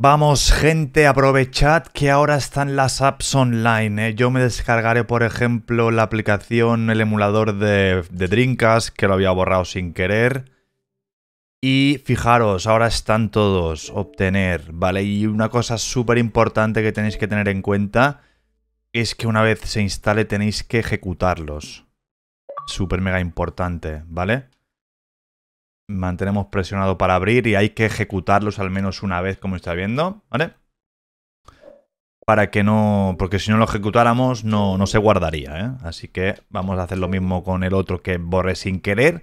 Vamos gente, aprovechad que ahora están las apps online. ¿eh? Yo me descargaré, por ejemplo, la aplicación, el emulador de, de que lo había borrado sin querer. Y fijaros, ahora están todos, obtener, ¿vale? Y una cosa súper importante que tenéis que tener en cuenta es que una vez se instale tenéis que ejecutarlos. Súper mega importante, ¿vale? mantenemos presionado para abrir y hay que ejecutarlos al menos una vez, como está viendo, ¿vale? Para que no... porque si no lo ejecutáramos no, no se guardaría, ¿eh? Así que vamos a hacer lo mismo con el otro que borré sin querer,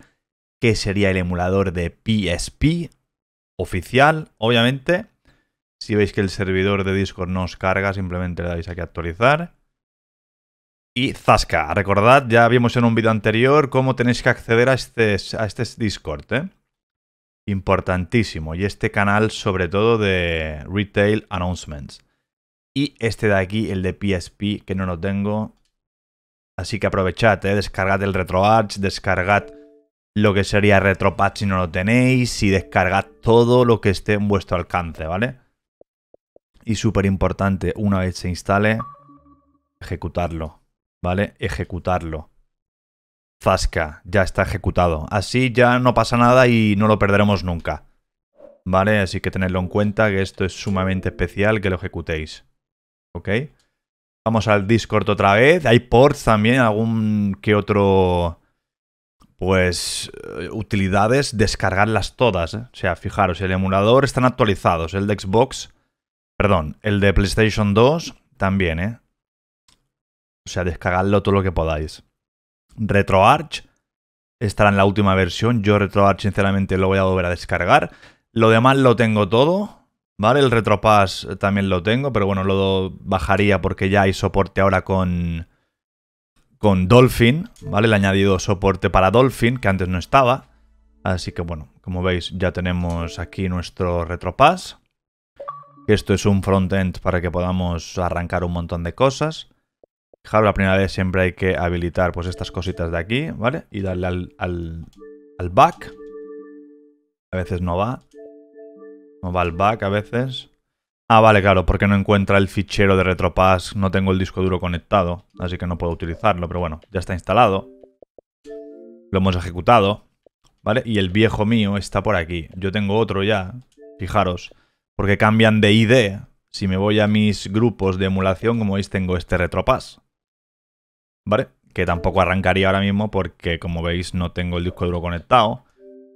que sería el emulador de PSP oficial, obviamente. Si veis que el servidor de Discord no os carga, simplemente le dais aquí que actualizar. Y Zasca, recordad, ya vimos en un vídeo anterior cómo tenéis que acceder a este, a este Discord, ¿eh? importantísimo. Y este canal, sobre todo de Retail Announcements. Y este de aquí, el de PSP, que no lo tengo. Así que aprovechad, eh, descargad el RetroArch, descargad lo que sería RetroPatch si no lo tenéis y descargad todo lo que esté en vuestro alcance, ¿vale? Y súper importante, una vez se instale, ejecutarlo, ¿vale? Ejecutarlo. Zaska, ya está ejecutado. Así ya no pasa nada y no lo perderemos nunca. ¿Vale? Así que tenedlo en cuenta que esto es sumamente especial que lo ejecutéis. ¿Ok? Vamos al Discord otra vez. Hay ports también, algún que otro... Pues eh, utilidades, descargarlas todas. ¿eh? O sea, fijaros, el emulador están actualizados. El de Xbox, perdón, el de PlayStation 2 también, ¿eh? O sea, descargarlo todo lo que podáis. RetroArch. Estará en la última versión. Yo RetroArch, sinceramente, lo voy a volver a descargar. Lo demás lo tengo todo. ¿Vale? El RetroPass también lo tengo, pero bueno, lo bajaría porque ya hay soporte ahora con, con Dolphin, ¿vale? Le he añadido soporte para Dolphin, que antes no estaba. Así que bueno, como veis, ya tenemos aquí nuestro RetroPass. Esto es un frontend para que podamos arrancar un montón de cosas. Fijaros, la primera vez siempre hay que habilitar pues estas cositas de aquí, ¿vale? Y darle al, al back. A veces no va. No va al back a veces. Ah, vale, claro, porque no encuentra el fichero de Retropass, no tengo el disco duro conectado, así que no puedo utilizarlo, pero bueno, ya está instalado. Lo hemos ejecutado, ¿vale? Y el viejo mío está por aquí. Yo tengo otro ya, fijaros, porque cambian de ID. Si me voy a mis grupos de emulación, como veis, tengo este Retropass. ¿vale? Que tampoco arrancaría ahora mismo porque, como veis, no tengo el disco duro conectado.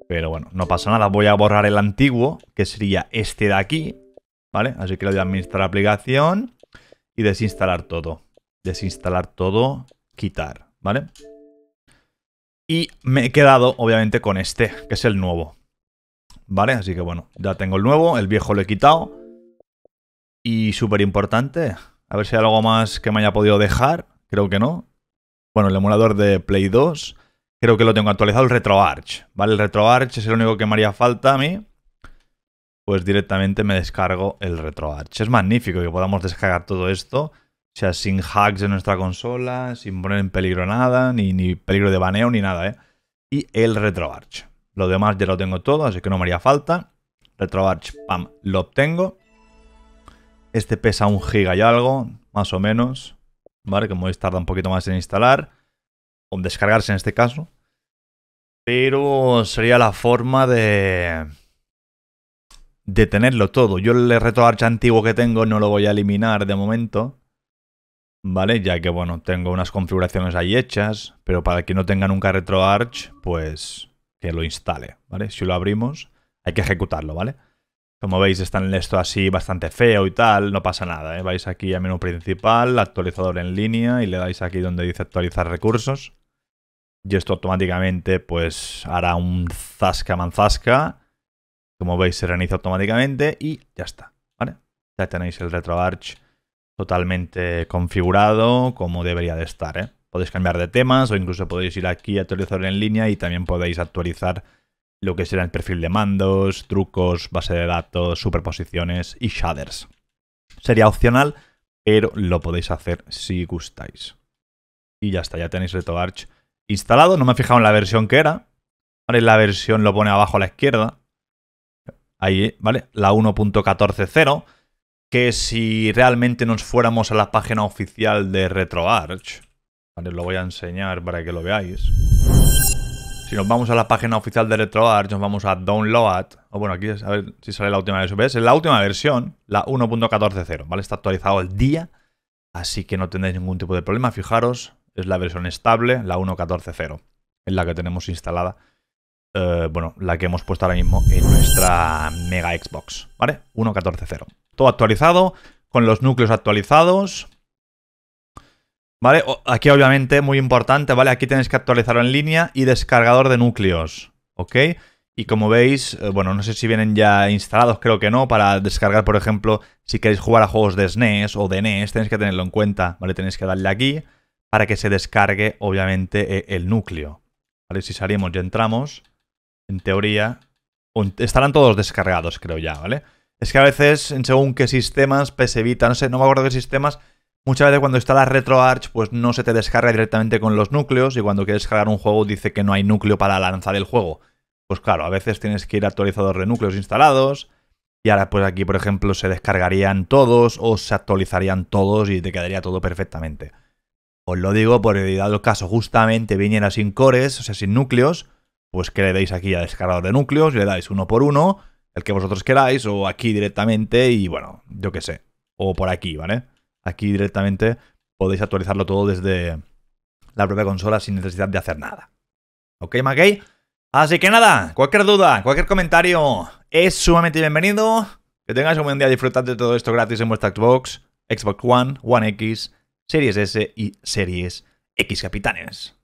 Pero bueno, no pasa nada. Voy a borrar el antiguo, que sería este de aquí, ¿vale? Así que le doy a administrar aplicación y desinstalar todo. Desinstalar todo, quitar, ¿vale? Y me he quedado, obviamente, con este, que es el nuevo. ¿Vale? Así que bueno, ya tengo el nuevo, el viejo lo he quitado. Y súper importante, a ver si hay algo más que me haya podido dejar. Creo que no. Bueno, el emulador de Play 2. Creo que lo tengo actualizado, el RetroArch. ¿Vale? El RetroArch es el único que me haría falta a mí. Pues directamente me descargo el RetroArch. Es magnífico que podamos descargar todo esto. O sea, sin hacks en nuestra consola, sin poner en peligro nada, ni, peligro de baneo, ni nada, ¿eh? Y el RetroArch. Lo demás ya lo tengo todo, así que no me haría falta. RetroArch, pam, lo obtengo. Este pesa un giga y algo, más o menos. ¿vale? Que tarda un poquito más en instalar, o descargarse en este caso. Pero sería la forma de... De tenerlo todo. Yo el RetroArch antiguo que tengo no lo voy a eliminar de momento. ¿vale? Ya que, bueno, tengo unas configuraciones ahí hechas, pero para que no tenga nunca RetroArch, pues que lo instale, ¿vale? Si lo abrimos, hay que ejecutarlo, ¿vale? Como veis, está en esto así bastante feo y tal, no pasa nada. ¿eh? Vais aquí a menú principal, actualizador en línea y le dais aquí donde dice actualizar recursos. Y esto automáticamente pues hará un zasca manzasca. Como veis, se reinicia automáticamente y ya está. Ya tenéis el RetroArch totalmente configurado como debería de estar. ¿eh? Podéis cambiar de temas o incluso podéis ir aquí a actualizar en línea y también podéis actualizar lo que será el perfil de mandos, trucos, base de datos, superposiciones y shaders. Sería opcional, pero lo podéis hacer si gustáis. Y ya está, ya tenéis RetroArch instalado. No me he fijado en la versión que era. Vale, la versión lo pone abajo a la izquierda. Ahí, ¿vale? La 1.14.0. Que si realmente nos fuéramos a la página oficial de RetroArch, ¿vale? lo voy a enseñar para que lo veáis. Si nos vamos a la página oficial de RetroArch, nos vamos a Download. O bueno, aquí a ver si sale la última versión. Es la última versión, la 1.14.0, ¿vale? Está actualizado el día, así que no tendréis ningún tipo de problema. Fijaros, es la versión estable, la 1.14.0, es la que tenemos instalada. Eh, bueno, la que hemos puesto ahora mismo en nuestra Mega Xbox, ¿vale? 1.14.0. Todo actualizado, con los núcleos actualizados, ¿Vale? Aquí obviamente, muy importante, ¿vale? Aquí tenéis que actualizarlo en línea y descargador de núcleos, ¿ok? Y como veis, eh, bueno, no sé si vienen ya instalados, creo que no, para descargar, por ejemplo, si queréis jugar a juegos de SNES e o de NES, tenéis que tenerlo en cuenta, ¿vale? Tenéis que darle aquí para que se descargue, obviamente, e, el núcleo, ¿vale? Si salimos y entramos, en teoría, estarán todos descargados, creo ya, ¿vale? Es que a veces, según qué sistemas, PS Vita, no sé, no me acuerdo qué sistemas Muchas veces cuando instalas RetroArch, pues no se te descarga directamente con los núcleos y cuando quieres cargar un juego dice que no hay núcleo para lanzar el juego. Pues claro, a veces tienes que ir actualizando de núcleos instalados y ahora pues aquí, por ejemplo, se descargarían todos o se actualizarían todos y te quedaría todo perfectamente. Os lo digo por el dado caso justamente viniera sin cores, o sea, sin núcleos, pues que le deis aquí a descargador de núcleos, y le dais uno por uno, el que vosotros queráis, o aquí directamente y bueno, yo qué sé, o por aquí, ¿vale? Aquí directamente podéis actualizarlo todo desde la propia consola sin necesidad de hacer nada. ¿Ok, Magay? Así que nada, cualquier duda, cualquier comentario es sumamente bienvenido. Que tengáis un buen día disfrutando de todo esto gratis en vuestra Xbox, Xbox One, One X, Series S y Series X Capitanes.